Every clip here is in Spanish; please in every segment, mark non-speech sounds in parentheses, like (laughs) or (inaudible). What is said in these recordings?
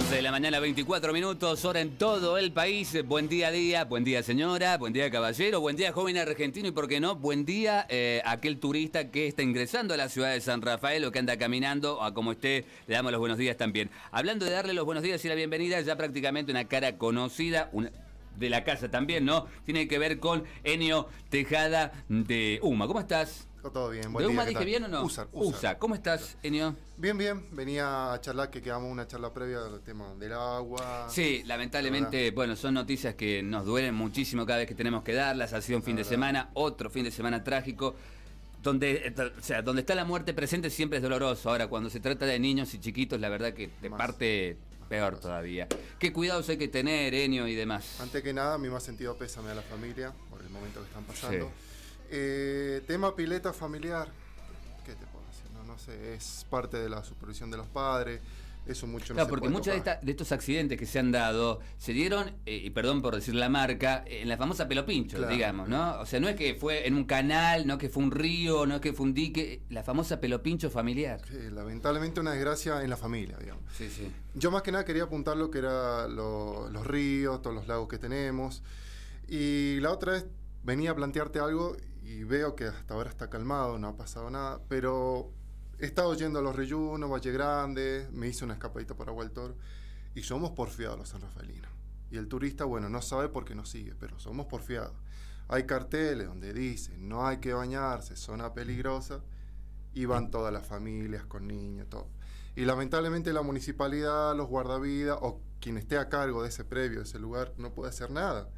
11 de la mañana, 24 minutos, hora en todo el país. Buen día, día, buen día, señora, buen día, caballero, buen día, joven argentino y, por qué no, buen día eh, aquel turista que está ingresando a la ciudad de San Rafael o que anda caminando, a como esté, le damos los buenos días también. Hablando de darle los buenos días y la bienvenida, ya prácticamente una cara conocida, una de la casa también, ¿no? Tiene que ver con Enio Tejada de Uma. ¿Cómo estás? Todo bien, dije bien o no? Usa. ¿Cómo estás, Enio? Bien, bien. Venía a charlar que quedamos una charla previa del tema del agua. Sí, lamentablemente, bueno, son noticias que nos duelen muchísimo cada vez que tenemos que darlas. Ha sido un fin de semana, otro fin de semana trágico. Donde, eh, o sea, donde está la muerte presente siempre es doloroso. Ahora, cuando se trata de niños y chiquitos, la verdad que de parte peor todavía. ¿Qué cuidados hay que tener, Enio y demás? Antes que nada, mi más sentido pésame a la familia por el momento que están pasando. Eh, tema pileta familiar. ¿Qué te puedo decir? No, sé, es parte de la supervisión de los padres. Eso mucho claro, no porque muchos de, estos accidentes que se han dado se dieron, eh, y perdón por decir la marca, en la famosa pelopincho, digamos, ¿no? O sea, no es que fue en un canal, no que fue un río, no es que fue un dique, la famosa pelopincho familiar. Sí, lamentablemente una desgracia en la familia, digamos. Sí, sí. Yo más que nada quería apuntar lo que era los ríos, todos los lagos que tenemos. Y la otra vez venía a plantearte algo y veo que hasta ahora está calmado, no ha pasado nada, pero he estado yendo a los reyunos, Valle Grande, me hice una escapadita para Hueltor y somos porfiados los sanrafaelinos. Y el turista, bueno, no sabe por qué nos sigue, pero somos porfiados. Hay carteles donde dice no hay que bañarse, zona peligrosa, y van todas las familias con niños, todo. Y lamentablemente la municipalidad, los guardavidas o quien esté a cargo de ese previo, de ese lugar, no puede hacer nada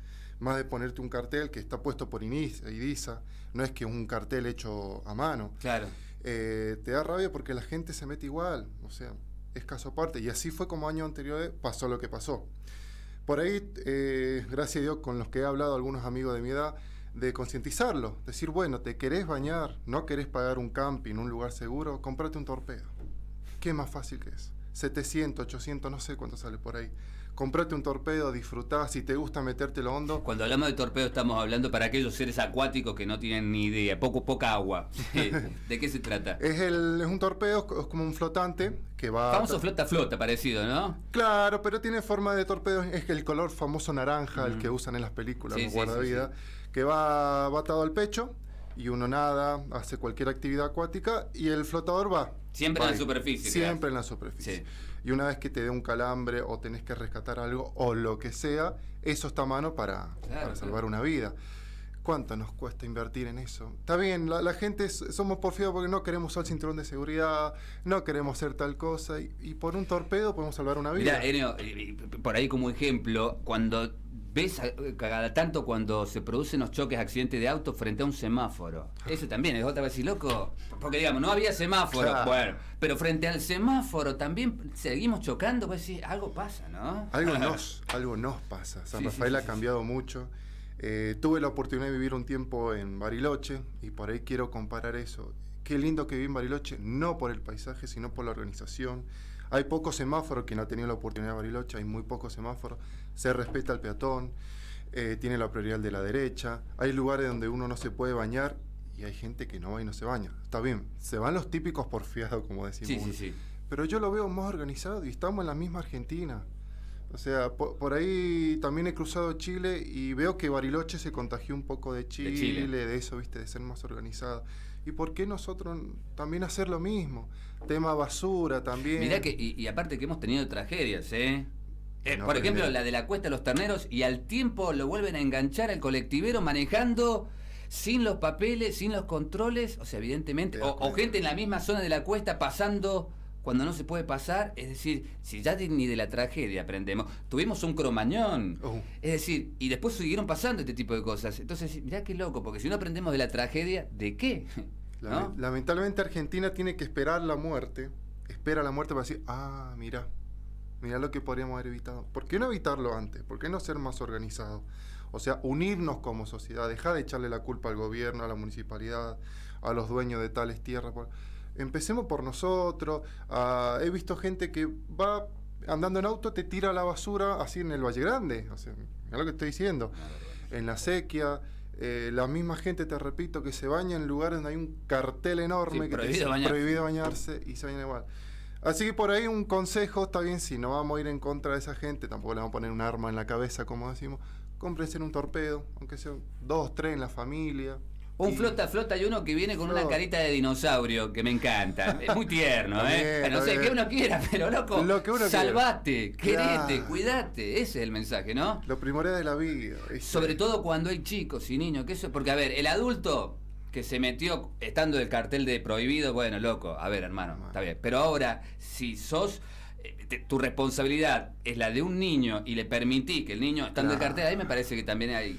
más de ponerte un cartel que está puesto por Inisa, no es que un cartel hecho a mano. Claro. Eh, te da rabia porque la gente se mete igual, o sea, es caso aparte. Y así fue como año anterior pasó lo que pasó. Por ahí, eh, gracias a Dios, con los que he hablado, algunos amigos de mi edad, de concientizarlo, decir, bueno, te querés bañar, no querés pagar un camping, un lugar seguro, comprate un torpedo. ¿Qué más fácil que es? 700, 800, no sé cuánto sale por ahí. Comprate un torpedo, disfrutá, si te gusta meterte metértelo hondo. Cuando hablamos de torpedo estamos hablando para aquellos seres acuáticos que no tienen ni idea, poco poca agua. (laughs) Eh, ¿De qué se trata? Es, el, es un torpedo, es como un flotante que va... Famoso flota flota parecido, ¿no? Claro, pero tiene forma de torpedo, es el color famoso naranja, el que usan en las películas, de que va atado al pecho y uno nada, hace cualquier actividad acuática y el flotador va Siempre en la superficie. Siempre en la superficie. Y una vez que te dé un calambre o tenés que rescatar algo o lo que sea, eso está a mano para, salvar una vida. ¿Cuánto nos cuesta invertir en eso? Está bien, la, gente somos porfiados porque no queremos usar cinturón de seguridad, no queremos hacer tal cosa y, por un torpedo podemos salvar una vida. Mira, eh, eh, por ahí como ejemplo, cuando ves eh, cada tanto cuando se producen los choques, accidentes de auto frente a un semáforo. Eso también es otra vez, y loco, porque digamos, no había semáforo, pero frente al semáforo también seguimos chocando, pues si algo pasa, ¿no? Algo (laughs) nos, algo nos pasa. San Rafael ha cambiado mucho. Eh, tuve la oportunidad de vivir un tiempo en Bariloche y por ahí quiero comparar eso. Qué lindo que viví en Bariloche, no por el paisaje, sino por la organización, hay pocos semáforos, no ha tenido la oportunidad de Bariloche, hay muy pocos semáforos, se respeta al peatón, eh, tiene la prioridad de la derecha, hay lugares donde uno no se puede bañar y hay gente que no va y no se baña. Está bien, se van los típicos por fiado, como decimos. sí, sí. Pero yo lo veo más organizado y estamos en la misma Argentina. O sea, por, ahí también he cruzado Chile y veo que Bariloche se contagió un poco de Chile, de, Chile. de eso, ¿viste? De ser más organizado. ¿Y por qué nosotros también hacer lo mismo? Tema basura también. Mirá que, y, aparte que hemos tenido tragedias, ¿eh? eh por ejemplo, la de la cuesta de los terneros y al tiempo lo vuelven a enganchar al colectivero manejando sin los papeles, sin los controles, o sea, evidentemente, o gente en la misma zona de la cuesta pasando cuando no se puede pasar, es decir, si ya ni de la tragedia aprendemos, tuvimos un cromañón, uh. es decir, y después siguieron pasando este tipo de cosas. Entonces, mirá qué loco, porque si no aprendemos de la tragedia, ¿de qué? Lamentablemente Argentina tiene que esperar la muerte, espera la muerte para decir, ah, mira, mira lo que podríamos haber evitado. ¿Por qué no evitarlo antes? ¿Por qué no ser más organizado? O sea, unirnos como sociedad, dejar de echarle la culpa al gobierno, a la municipalidad, a los dueños de tales tierras. Por empecemos por nosotros. Ah, he visto gente que va andando en auto, te tira la basura así en el Valle Grande. O es lo que estoy diciendo. En la sequía. Eh, la misma gente, te repito, que se baña en lugares donde hay un cartel enorme que prohibido bañarse. prohibido bañarse y se baña igual. Así que por ahí un consejo, está bien, si no vamos a ir en contra de esa gente, tampoco le vamos a poner un arma en la cabeza, como decimos, cómprense un torpedo, aunque sean dos, tres en la familia, un flota flota y uno que viene con una carita de dinosaurio que me encanta. Es muy tierno, ¿eh? no sé, qué que uno quiera, pero loco, salvate, querete, cuidate. Ese es el mensaje, ¿no? Lo primordial de la vida. Sobre todo cuando hay chicos y niños, que eso. Porque, a ver, el adulto que se metió estando del cartel de prohibido, bueno, loco, a ver, hermano, está bien. Pero ahora, si sos eh, tu responsabilidad es la de un niño y le permití que el niño estando el cartel, ahí me parece que también hay.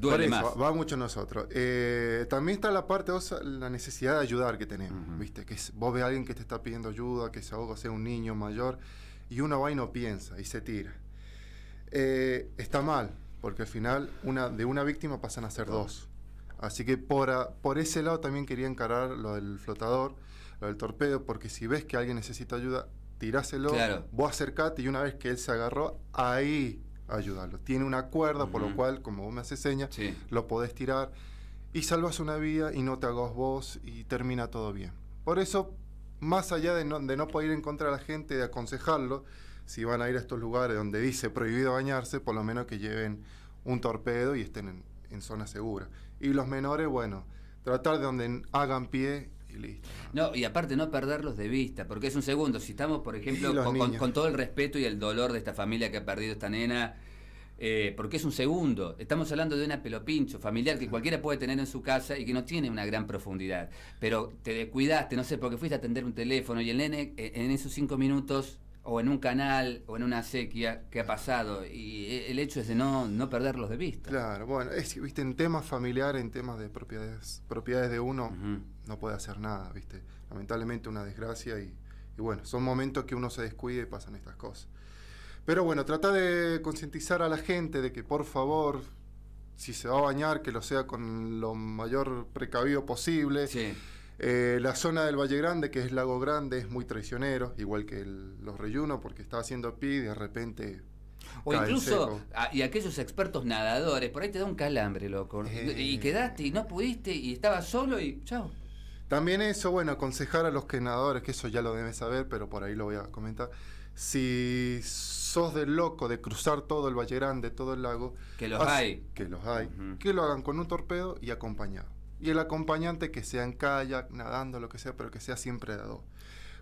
Duele más. Va mucho nosotros. Eh, también está la parte, la necesidad de ayudar que tenemos, ¿viste? Que es, vos ves a alguien que te está pidiendo ayuda, que se ahoga, sea un niño mayor, y uno va y no piensa, y se tira. Eh, está mal, porque al final una, de una víctima pasan a ser dos. Así que por, por ese lado también quería encarar lo del flotador, lo del torpedo, porque si ves que alguien necesita ayuda, tiráselo, vos acercate y una vez que él se agarró, ahí ayudarlo. Tiene una cuerda, por lo cual, como vos me haces señas, lo podés tirar y salvas una vida y no te hagas vos y termina todo bien. Por eso, más allá de no, poder encontrar a la gente, de aconsejarlo, si van a ir a estos lugares donde dice prohibido bañarse, por lo menos que lleven un torpedo y estén en, en zona segura. Y los menores, bueno, tratar de donde hagan pie y No, y aparte no perderlos de vista, porque es un segundo. Si estamos, por ejemplo, con, todo el respeto y el dolor de esta familia que ha perdido esta nena, eh, porque es un segundo. Estamos hablando de una pelopincho familiar que cualquiera puede tener en su casa y que no tiene una gran profundidad. Pero te descuidaste, no sé, porque fuiste a atender un teléfono y el nene eh, en esos cinco minutos o en un canal o en una sequía que ha pasado y e, el hecho es de no, no perderlos de vista. Claro, bueno, es, viste, en temas familiares, en temas de propiedades, propiedades de uno, no puede hacer nada, viste. Lamentablemente una desgracia y, bueno, son momentos que uno se descuide y pasan estas cosas. Pero bueno, trata de concientizar a la gente de que por favor, si se va a bañar, que lo sea con lo mayor precavido posible. Sí eh, la zona del Valle Grande, que es Lago Grande, es muy traicionero, igual que los reyunos, porque está haciendo pi y de repente o incluso, y aquellos expertos nadadores, por ahí te da un calambre, loco. Eh. Y quedaste y no pudiste y estabas solo y chao. También eso, bueno, aconsejar a los que nadadores, que eso ya lo debes saber, pero por ahí lo voy a comentar. Si sos del loco de cruzar todo el Valle Grande, todo el lago. Que los hay. Que los hay. Que lo hagan con un torpedo y acompañado. Y el acompañante que sea en kayak, nadando, lo que sea, pero que sea siempre dado.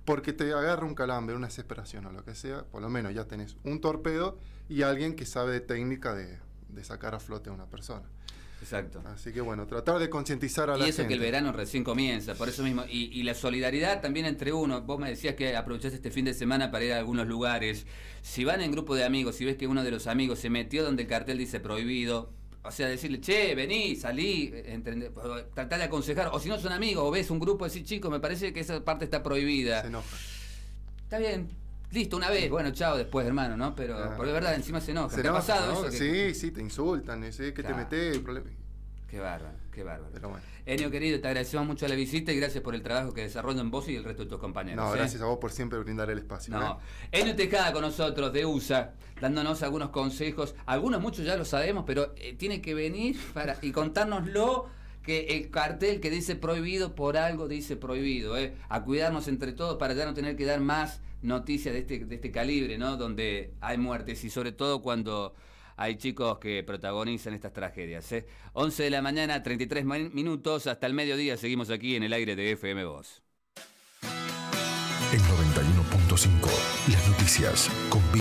Porque te agarra un calambre, una desesperación o lo que sea, por lo menos ya tenés un torpedo y alguien que sabe de técnica de, sacar a flote a una persona. Exacto. Así que bueno, tratar de concientizar a la gente. Y eso que el verano recién comienza, por eso mismo. Y, la solidaridad también entre uno. Vos me decías que aprovechaste este fin de semana para ir a algunos lugares. Si van en grupo de amigos, si ves que uno de los amigos se metió donde el cartel dice prohibido, o sea, decirle, che, vení, salí, tratar de aconsejar. O si no son amigos, o ves un grupo así, chicos, me parece que esa parte está prohibida. Se enoja. Está bien, listo, una vez, bueno, chao, después, hermano, ¿no? Pero, ah. por verdad, encima se enoja. Se ha pasado no? eso? Sí, sí, te insultan, ¿sí? que te metes. Qué bárbaro, qué bárbaro. Enio, querido, te agradecemos mucho la visita y gracias por el trabajo que desarrollan vos y el resto de tus compañeros. No, ¿eh? gracias a vos por siempre brindar el espacio. No. ¿eh? Enio Tejada con nosotros de USA, dándonos algunos consejos. Algunos, muchos ya lo sabemos, pero eh, tiene que venir para y contárnoslo que el cartel que dice prohibido por algo dice prohibido, ¿eh? a cuidarnos entre todos para ya no tener que dar más noticias de este, de este calibre, ¿no? Donde hay muertes y sobre todo cuando hay chicos que protagonizan estas tragedias. 11 ¿eh? de la mañana, 33 minutos, hasta el mediodía seguimos aquí en el aire de FM Voz. En 91.5, las noticias con